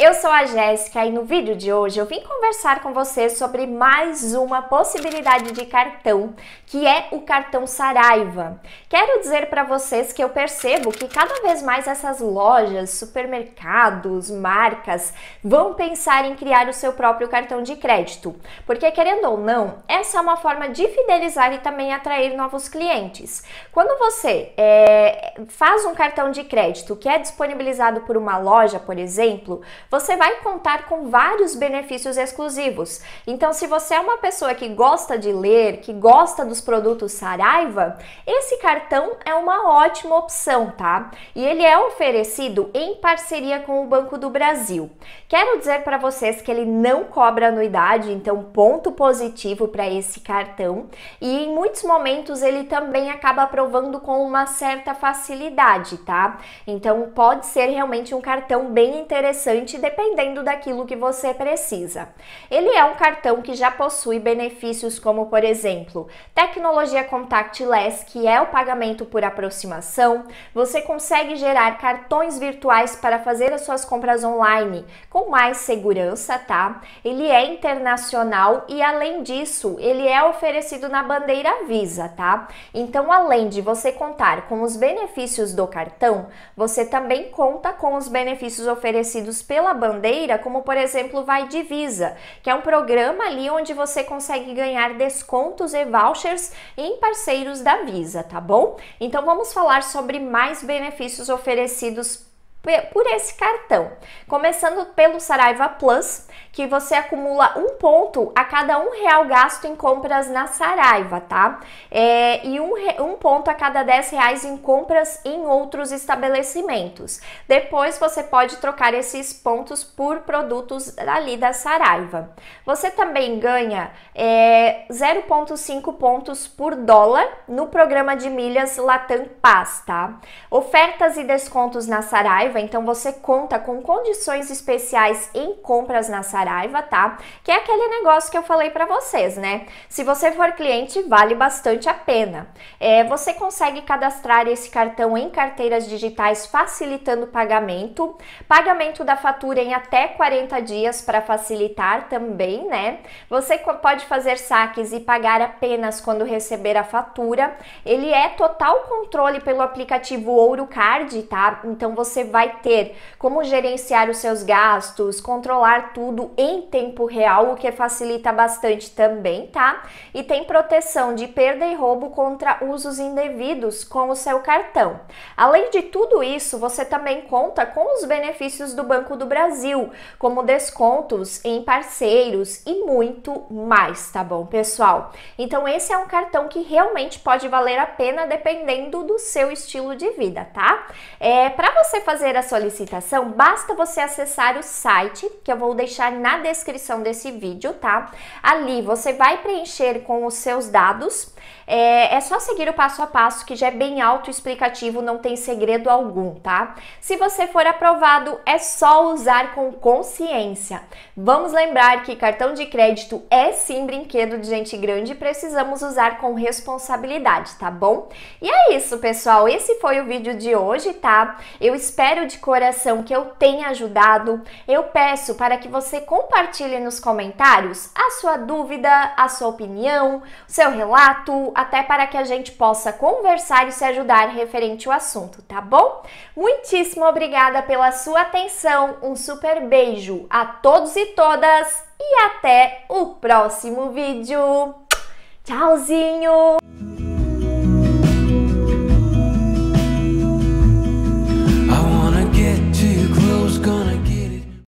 Eu sou a Jéssica e no vídeo de hoje eu vim conversar com você sobre mais uma possibilidade de cartão, que é o cartão Saraiva. Quero dizer para vocês que eu percebo que cada vez mais essas lojas, supermercados, marcas vão pensar em criar o seu próprio cartão de crédito, porque querendo ou não, essa é uma forma de fidelizar e também atrair novos clientes. Quando você é, faz um cartão de crédito que é disponibilizado por uma loja, por exemplo, você vai contar com vários benefícios exclusivos. Então, se você é uma pessoa que gosta de ler, que gosta dos produtos Saraiva, esse cartão é uma ótima opção, tá? E ele é oferecido em parceria com o Banco do Brasil. Quero dizer para vocês que ele não cobra anuidade, então ponto positivo para esse cartão. E em muitos momentos ele também acaba aprovando com uma certa facilidade, tá? Então pode ser realmente um cartão bem interessante dependendo daquilo que você precisa. Ele é um cartão que já possui benefícios como, por exemplo, tecnologia contactless, que é o pagamento por aproximação. Você consegue gerar cartões virtuais para fazer as suas compras online com mais segurança, tá? Ele é internacional e além disso, ele é oferecido na bandeira Visa, tá? Então, além de você contar com os benefícios do cartão, você também conta com os benefícios oferecidos pela pela bandeira, como por exemplo Vai Divisa, que é um programa ali onde você consegue ganhar descontos e vouchers em parceiros da Visa, tá bom? Então vamos falar sobre mais benefícios oferecidos por esse cartão. Começando pelo Saraiva Plus, que você acumula um ponto a cada um real gasto em compras na Saraiva, tá? É, e um, um ponto a cada 10 reais em compras em outros estabelecimentos. Depois você pode trocar esses pontos por produtos ali da Saraiva. Você também ganha é, 0,5 pontos por dólar no programa de milhas Latam Paz, tá? Ofertas e descontos na Saraiva Saraiva, então você conta com condições especiais em compras na Saraiva, tá? Que é aquele negócio que eu falei para vocês, né? Se você for cliente, vale bastante a pena. É, você consegue cadastrar esse cartão em carteiras digitais, facilitando o pagamento, pagamento da fatura em até 40 dias para facilitar também, né? Você pode fazer saques e pagar apenas quando receber a fatura. Ele é total controle pelo aplicativo Ouro Card, tá? Então você vai vai ter, como gerenciar os seus gastos, controlar tudo em tempo real, o que facilita bastante também, tá? E tem proteção de perda e roubo contra usos indevidos com o seu cartão. Além de tudo isso, você também conta com os benefícios do Banco do Brasil, como descontos em parceiros e muito mais, tá bom, pessoal? Então, esse é um cartão que realmente pode valer a pena dependendo do seu estilo de vida, tá? É, para você fazer fazer a solicitação, basta você acessar o site, que eu vou deixar na descrição desse vídeo, tá? Ali você vai preencher com os seus dados é, é só seguir o passo a passo que já é bem autoexplicativo, não tem segredo algum, tá? Se você for aprovado, é só usar com consciência. Vamos lembrar que cartão de crédito é sim brinquedo de gente grande e precisamos usar com responsabilidade, tá bom? E é isso, pessoal. Esse foi o vídeo de hoje, tá? Eu espero de coração que eu tenha ajudado. Eu peço para que você compartilhe nos comentários a sua dúvida, a sua opinião, seu relato então, até para que a gente possa conversar e se ajudar referente ao assunto, tá bom? Muitíssimo obrigada pela sua atenção, um super beijo a todos e todas e até o próximo vídeo. Tchauzinho!